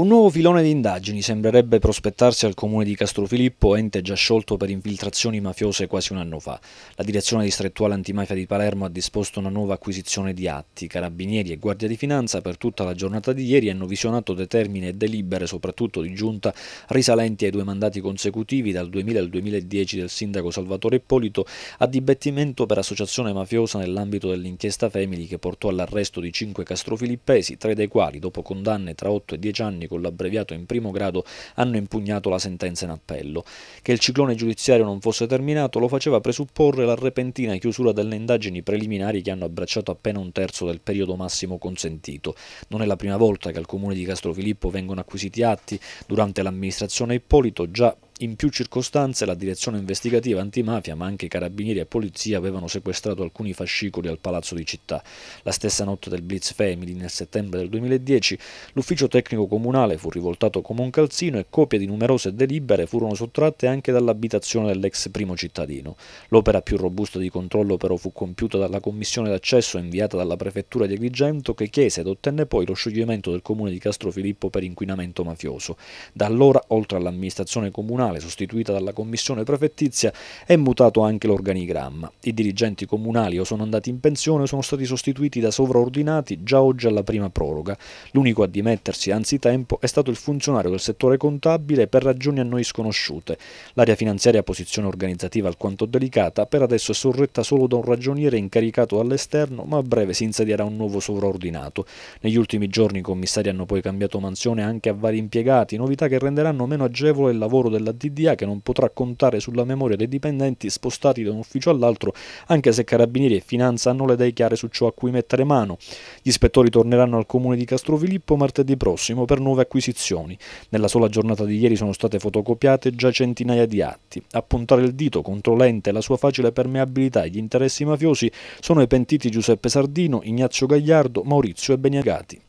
Un nuovo filone di indagini sembrerebbe prospettarsi al comune di Castrofilippo, ente già sciolto per infiltrazioni mafiose quasi un anno fa. La direzione distrettuale antimafia di Palermo ha disposto una nuova acquisizione di atti. Carabinieri e Guardia di Finanza per tutta la giornata di ieri hanno visionato determine e delibere, soprattutto di giunta, risalenti ai due mandati consecutivi dal 2000 al 2010 del sindaco Salvatore Ippolito a dibattimento per associazione mafiosa nell'ambito dell'inchiesta Femili che portò all'arresto di cinque castrofilippesi, tre dei quali, dopo condanne tra 8 e 10 anni, con l'abbreviato in primo grado hanno impugnato la sentenza in appello. Che il ciclone giudiziario non fosse terminato lo faceva presupporre la repentina chiusura delle indagini preliminari che hanno abbracciato appena un terzo del periodo massimo consentito. Non è la prima volta che al comune di Castrofilippo vengono acquisiti atti durante l'amministrazione Ippolito già in più circostanze la direzione investigativa antimafia, ma anche carabinieri e polizia avevano sequestrato alcuni fascicoli al palazzo di città. La stessa notte del Blitz Family, nel settembre del 2010, l'ufficio tecnico comunale fu rivoltato come un calzino e copie di numerose delibere furono sottratte anche dall'abitazione dell'ex primo cittadino. L'opera più robusta di controllo però fu compiuta dalla commissione d'accesso inviata dalla prefettura di Agrigento che chiese ed ottenne poi lo scioglimento del comune di Castro Filippo per inquinamento mafioso. Da allora, oltre all'amministrazione comunale, comunale sostituita dalla commissione prefettizia è mutato anche l'organigramma. I dirigenti comunali o sono andati in pensione o sono stati sostituiti da sovraordinati già oggi alla prima proroga. L'unico a dimettersi anzitempo è stato il funzionario del settore contabile per ragioni a noi sconosciute. L'area finanziaria posizione organizzativa alquanto delicata, per adesso è sorretta solo da un ragioniere incaricato dall'esterno, ma a breve si insedierà un nuovo sovraordinato. Negli ultimi giorni i commissari hanno poi cambiato mansione anche a vari impiegati, novità che renderanno meno agevole il lavoro dell'azienda DDA che non potrà contare sulla memoria dei dipendenti spostati da un ufficio all'altro, anche se Carabinieri e Finanza hanno le idee chiare su ciò a cui mettere mano. Gli ispettori torneranno al comune di Castrofilippo martedì prossimo per nuove acquisizioni. Nella sola giornata di ieri sono state fotocopiate già centinaia di atti. A puntare il dito contro l'ente e la sua facile permeabilità agli interessi mafiosi sono i pentiti Giuseppe Sardino, Ignazio Gagliardo, Maurizio e Beniagati.